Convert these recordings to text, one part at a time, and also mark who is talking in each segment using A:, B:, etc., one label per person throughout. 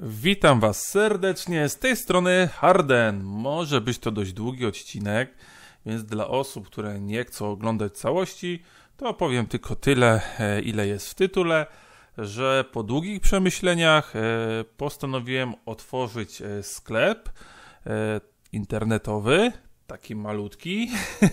A: Witam Was serdecznie, z tej strony Harden. Może być to dość długi odcinek, więc dla osób, które nie chcą oglądać całości, to powiem tylko tyle, e, ile jest w tytule, że po długich przemyśleniach e, postanowiłem otworzyć e, sklep internetowy, taki malutki,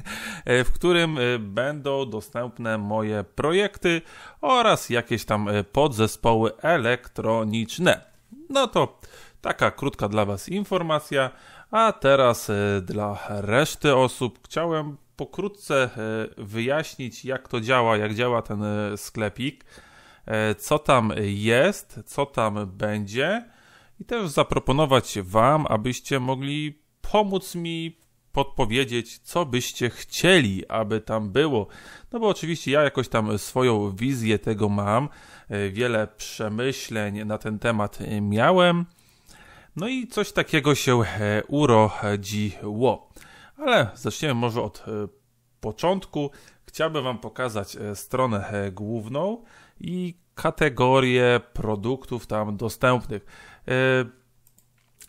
A: w którym będą dostępne moje projekty oraz jakieś tam podzespoły elektroniczne. No to taka krótka dla Was informacja, a teraz e, dla reszty osób chciałem pokrótce e, wyjaśnić, jak to działa, jak działa ten e, sklepik, co tam jest, co tam będzie i też zaproponować Wam, abyście mogli pomóc mi podpowiedzieć, co byście chcieli, aby tam było. No bo oczywiście ja jakoś tam swoją wizję tego mam, e, wiele przemyśleń na ten temat miałem. No i coś takiego się e, urodziło. Ale zaczniemy może od e, początku. Chciałbym Wam pokazać stronę główną i kategorie produktów tam dostępnych.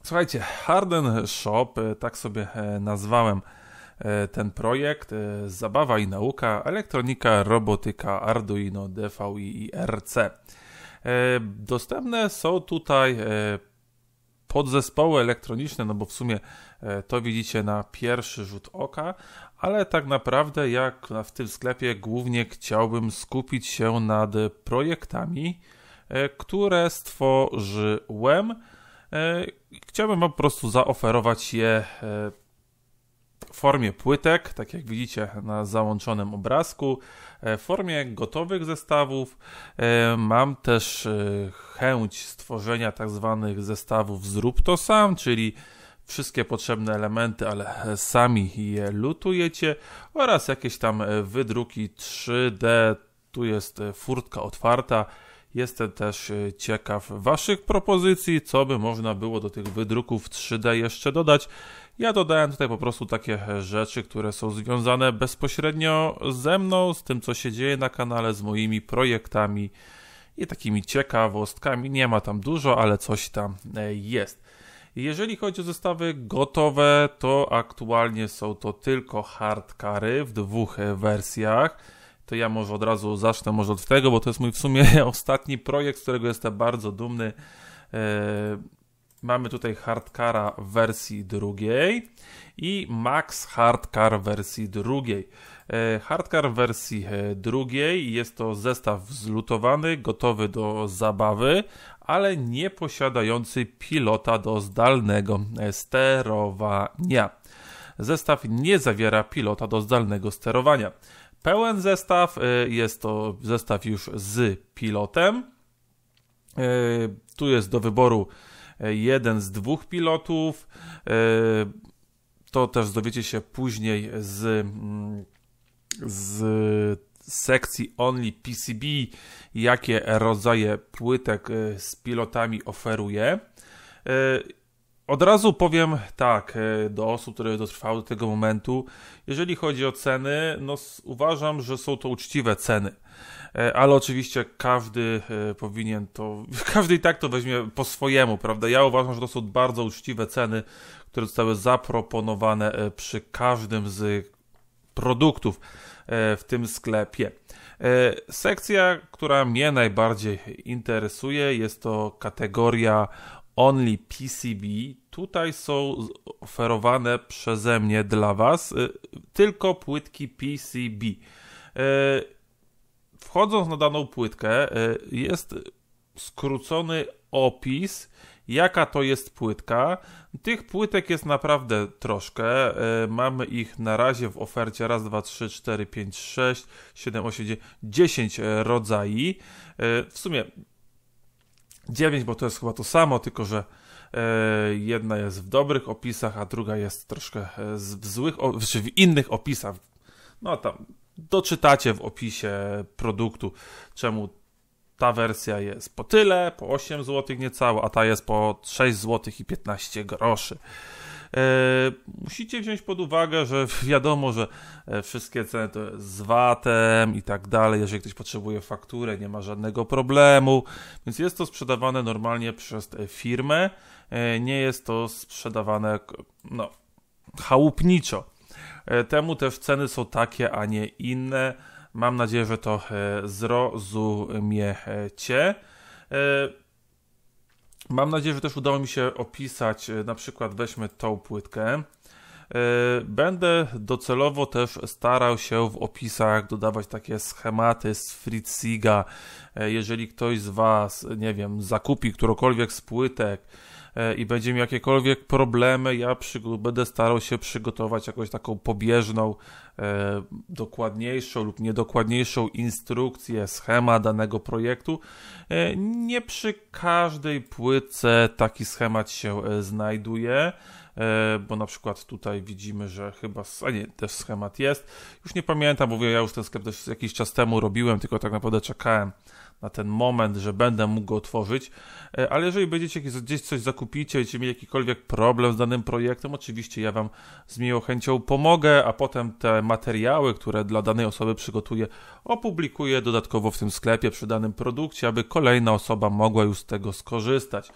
A: Słuchajcie, Harden Shop, e, tak sobie e, nazwałem e, ten projekt, zabawa i nauka, elektronika, robotyka, Arduino, DVI i RC. Dostępne są tutaj podzespoły elektroniczne, no bo w sumie to widzicie na pierwszy rzut oka, ale tak naprawdę jak w tym sklepie głównie chciałbym skupić się nad projektami, które stworzyłem, Chciałbym wam po prostu zaoferować je e, w formie płytek, tak jak widzicie na załączonym obrazku, e, w formie gotowych zestawów. E, mam też chęć stworzenia tak zwanych zestawów zrób to sam, czyli wszystkie potrzebne elementy, ale sami je lutujecie oraz jakieś tam wydruki 3D. Tu jest furtka otwarta Jestem też e, ciekaw Waszych propozycji, co by można było do tych wydruków 3D jeszcze dodać. Ja dodałem tutaj po prostu takie rzeczy, które są związane bezpośrednio ze mną, z tym, co się dzieje na kanale, z moimi projektami i takimi ciekawostkami. Nie ma tam dużo, ale coś tam e, jest. Jeżeli chodzi o zestawy gotowe, to aktualnie są to tylko hardkary w dwóch wersjach to ja może od razu zacznę może od tego, bo to jest mój w sumie ostatni projekt, z którego jestem bardzo dumny. E, mamy tutaj hardcara w wersji drugiej i max hardcar w wersji drugiej. E, hardcar w wersji e, drugiej jest to zestaw zlutowany, gotowy do zabawy, ale nie posiadający pilota do zdalnego sterowania. Zestaw nie zawiera pilota do zdalnego sterowania pełen zestaw. Y, jest to zestaw już z pilotem. Y, tu jest do wyboru y, jeden z dwóch pilotów. To też dowiecie się później z, mm, z sekcji Only PCB, jakie rodzaje płytek z pilotami oferuje. Od razu powiem tak e, do osób, które dotrwały do tego momentu. Jeżeli chodzi o ceny, no uważam, że są to uczciwe ceny. E, ale oczywiście każdy e, powinien to, każdy i tak to weźmie po swojemu, prawda? Ja uważam, że to są bardzo uczciwe ceny, które zostały zaproponowane przy każdym z produktów w tym sklepie. Sekcja, która mnie najbardziej interesuje, jest to kategoria Only PCB tutaj są oferowane przeze mnie dla Was y, tylko płytki PCB. Y, wchodząc na daną płytkę, y, jest skrócony opis, jaka to jest płytka. Tych płytek jest naprawdę troszkę. Mamy ich na razie w ofercie raz, dwa, trzy, cztery, pięć, sześć, siedem, osiem, 10 rodzajów. W sumie 9, bo to jest chyba to samo, tylko że e, jedna jest w dobrych opisach, a druga jest troszkę e, w złych, czy znaczy w innych opisach. No tam doczytacie w opisie produktu, czemu ta wersja jest po tyle, po 8 zł niecało, a ta jest po 6 zł i 15 groszy. E, musicie wziąć pod uwagę, że wiadomo, że e, wszystkie ceny to jest z VAT-em i tak dalej. Jeżeli ktoś potrzebuje fakturę, nie ma żadnego problemu, więc jest to sprzedawane normalnie przez e, firmę. Nie jest to sprzedawane no, chałupniczo. Temu też ceny są takie, a nie inne. Mam nadzieję, że to zrozumiecie. Mam nadzieję, że też udało mi się opisać, e, na przykład weźmy tą płytkę. E, będę docelowo też starał się w opisach dodawać takie schematy z Fritziga. E, jeżeli ktoś z Was, nie wiem, zakupi którąkolwiek z płytek, E, i będzie miał jakiekolwiek problemy, ja będę starał się przygotować jakąś taką pobieżną, e, dokładniejszą lub niedokładniejszą instrukcję, schemat danego projektu. E, nie przy każdej płytce taki schemat się e, znajduje e, bo na przykład tutaj widzimy, że chyba, a nie, też schemat jest. Już nie pamiętam, bo ja już ten sklep też jakiś czas temu robiłem, tylko tak naprawdę czekałem na ten moment, że będę mógł go otworzyć, e, ale jeżeli będziecie gdzieś coś zakupicie, będziecie mieli jakikolwiek problem z danym projektem, oczywiście ja Wam z miłą chęcią pomogę, a potem te materiały, które dla danej osoby przygotuję, opublikuję dodatkowo w tym sklepie przy danym produkcie, aby kolejna osoba mogła już z tego skorzystać.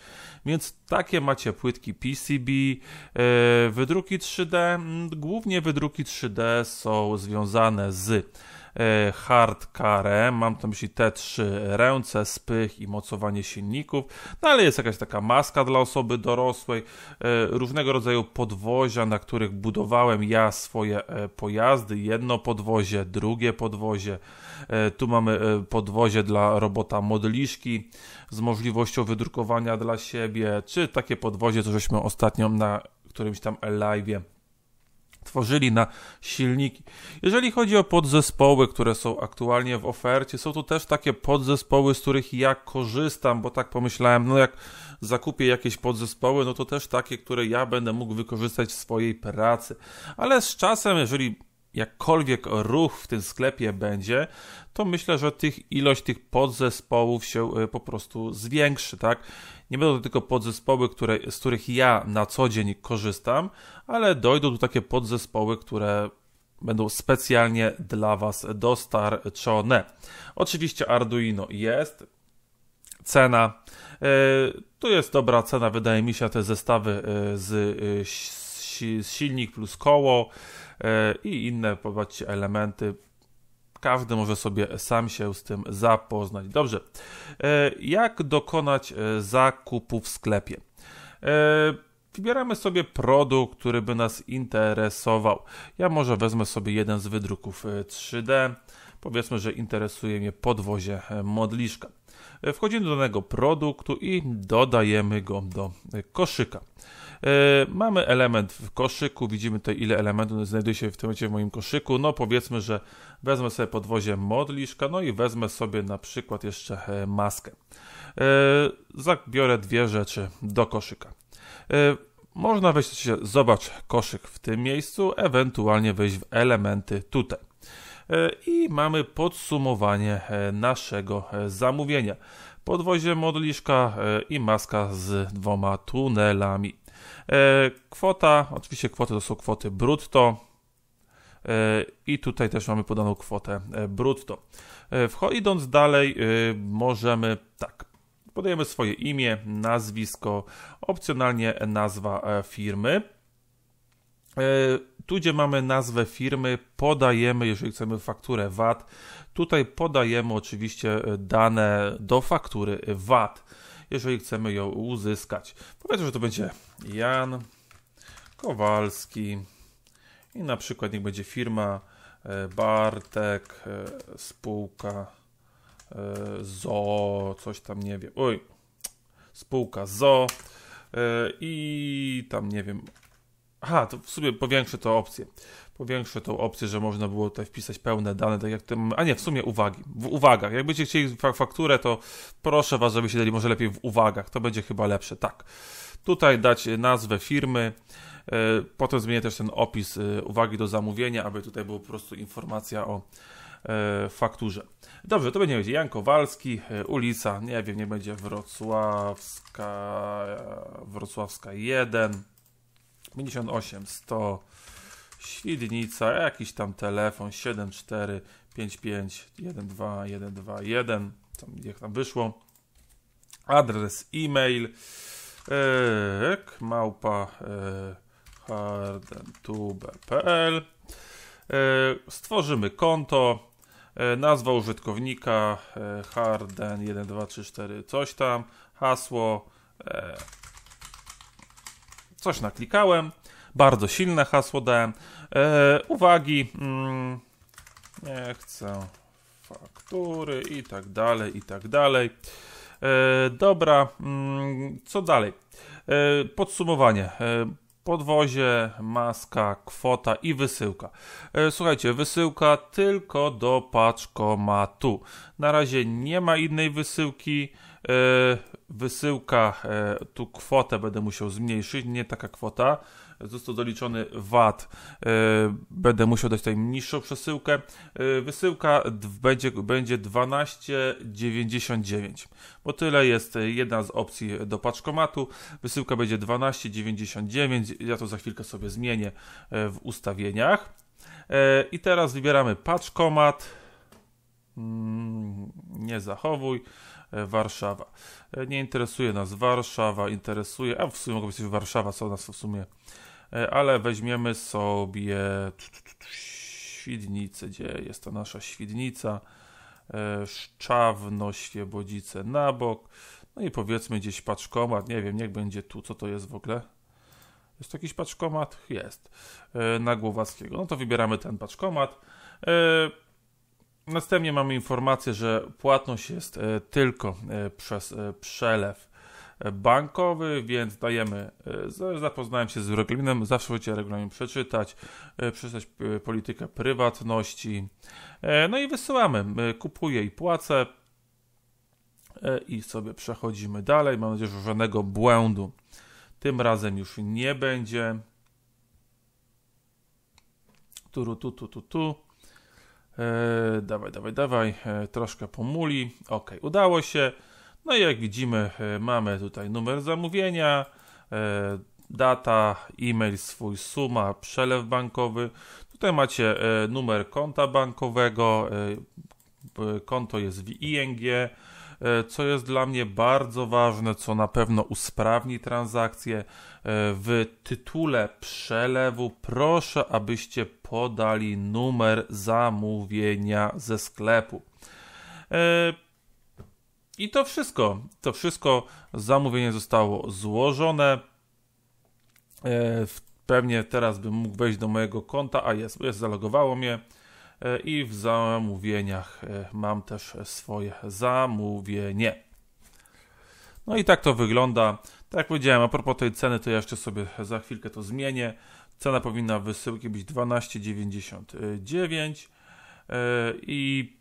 A: Więc takie macie płytki PCB, e, wydruki 3D, głównie wydruki 3D są związane z E, hardcare, mam tam myśli te trzy ręce, spych i mocowanie silników, no ale jest jakaś taka maska dla osoby dorosłej, e, różnego rodzaju podwozia, na których budowałem ja swoje e, pojazdy, jedno podwozie, drugie podwozie, tu mamy podwozie dla robota modliszki z możliwością wydrukowania dla siebie, czy takie podwozie, co żeśmy ostatnio na którymś tam live'ie tworzyli na silniki. Jeżeli chodzi o podzespoły, które są aktualnie w ofercie, są to też takie podzespoły, z których ja korzystam, bo tak pomyślałem, no jak zakupię jakieś podzespoły, no to też takie, które ja będę mógł wykorzystać w swojej pracy. Ale z czasem, jeżeli jakkolwiek ruch w tym sklepie będzie, to myślę, że tych, ilość tych podzespołów się e, po prostu zwiększy, tak? Nie będą to tylko podzespoły, które, z których ja na co dzień korzystam, ale dojdą tu takie podzespoły, które będą specjalnie dla Was dostarczone. Oczywiście Arduino jest, cena. E, tu jest dobra cena, wydaje mi się, te zestawy e, z, z silnik plus koło. E, i inne powiedzcie elementy. Każdy może sobie sam się z tym zapoznać. Dobrze. E, jak dokonać e, zakupu w sklepie? Wybieramy sobie produkt, który by nas interesował. Ja może wezmę sobie jeden z wydruków 3D. Powiedzmy, że interesuje mnie podwozie modliszka. Wchodzimy do danego produktu i dodajemy go do koszyka. E, mamy element w koszyku, widzimy tutaj ile elementów znajduje się w tym momencie w moim koszyku. No powiedzmy, że wezmę sobie podwozie modliszka, no i wezmę sobie na przykład jeszcze e, maskę. E, zabiorę dwie rzeczy do koszyka. Można wejść, się, zobacz koszyk w tym miejscu, ewentualnie wejść w elementy tutaj. I mamy podsumowanie naszego zamówienia podwozie modliszka i maska z dwoma tunelami. E, kwota, oczywiście kwoty to są kwoty brutto. E, I tutaj też mamy podaną kwotę e, brutto. Idąc dalej, możemy tak. Podajemy swoje imię, nazwisko, opcjonalnie nazwa firmy. Tu, gdzie mamy nazwę firmy, podajemy, jeżeli chcemy fakturę VAT, tutaj podajemy oczywiście dane do faktury VAT jeżeli chcemy ją uzyskać. Powiedzmy, że to będzie Jan Kowalski i na przykład niech będzie firma e, Bartek, e, spółka e, ZO, coś tam nie wiem. Oj, spółka ZO i tam nie wiem, Aha, to w sumie powiększę to opcję. Powiększę tą opcję, że można było tutaj wpisać pełne dane, tak jak tym. A nie, w sumie uwagi. W uwagach. Jakbyście chcieli fakturę, to proszę was, żebyście dali może lepiej w uwagach. To będzie chyba lepsze, tak. Tutaj dać nazwę firmy. E, potem zmienię też ten opis e, uwagi do zamówienia, aby tutaj była po prostu informacja o e, fakturze. Dobrze, to będzie Jan Kowalski, ulica, nie wiem, nie będzie Wrocławska, Wrocławska 1. 58, 100, Świdnica, jakiś tam telefon, 7455 55, 12, tam, jak tam wyszło. Adres e-mail, yy, małpa, yy, e, hardentube.pl e, Stworzymy konto, e, nazwa użytkownika harden1234 coś tam, hasło coś naklikałem, bardzo silne hasło dałem. E, uwagi, mm, nie chcę faktury i tak dalej, i tak dalej. E, dobra, mm, co dalej? E, podsumowanie. E, podwozie, maska, kwota i wysyłka. E, słuchajcie, wysyłka tylko do paczkomatu. Na razie nie ma innej wysyłki. E, wysyłka, e, tu kwotę będę musiał zmniejszyć, nie taka kwota. Został doliczony VAT, e, będę musiał dać tutaj niższą przesyłkę. Wysyłka będzie, będzie 12,99, bo tyle jest jedna z opcji do paczkomatu. Wysyłka będzie 12,99, ja to za chwilkę sobie zmienię w ustawieniach. I teraz wybieramy paczkomat. Mm, nie zachowuj E, Warszawa. E, nie interesuje nas Warszawa, interesuje, a w sumie mogłoby być Warszawa, co nas w sumie, e, ale weźmiemy sobie Świdnicę, gdzie jest ta nasza Świdnica, Szczawno, Świebodzice na bok, no i powiedzmy gdzieś paczkomat, nie wiem, niech będzie tu, co to jest w ogóle. Jest to jakiś paczkomat? Jest. Na Głowackiego. No to wybieramy ten paczkomat. Następnie mamy informację, że płatność jest e, tylko e, przez e, przelew bankowy, więc dajemy, zapoznałem się z regulaminem, zawsze możecie regulamin przeczytać, przeczytać politykę prywatności, no i wysyłamy, kupuję i płacę i sobie przechodzimy dalej, mam nadzieję, że żadnego błędu tym razem już nie będzie. Turu, tu, tu, tu, tu. Eee, dawaj, dawaj, dawaj, eee, troszkę pomuli. Ok, udało się. No i jak widzimy, e, mamy tutaj numer zamówienia, e, data, e-mail swój, suma, przelew bankowy. Tutaj macie e, numer konta bankowego, e, konto jest w ING, E, co jest dla mnie bardzo ważne, co na pewno usprawni transakcję. E, w tytule przelewu proszę, abyście podali numer zamówienia ze sklepu. E, I to wszystko. To wszystko zamówienie zostało złożone. Pewnie teraz bym mógł wejść do mojego konta, a jest, jest zalogowało mnie. E, i w zamówieniach e, mam też swoje zamówienie. No i tak to wygląda. Tak jak powiedziałem, a propos tej ceny, to ja jeszcze sobie za chwilkę to zmienię. Cena powinna wysyłki być 12,99 e, i,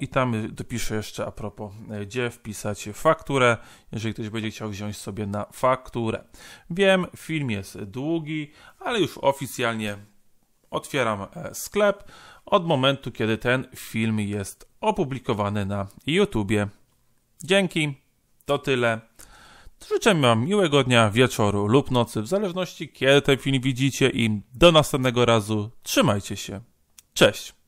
A: i tam dopiszę jeszcze a propos, gdzie wpisać fakturę, jeżeli ktoś będzie chciał wziąć sobie na fakturę. Wiem, film jest długi, ale już oficjalnie otwieram e, sklep od momentu, kiedy ten film jest opublikowany na YouTubie. Dzięki, to tyle. Życzę Wam miłego dnia, wieczoru lub nocy, w zależności kiedy ten film widzicie i do następnego razu trzymajcie się. Cześć!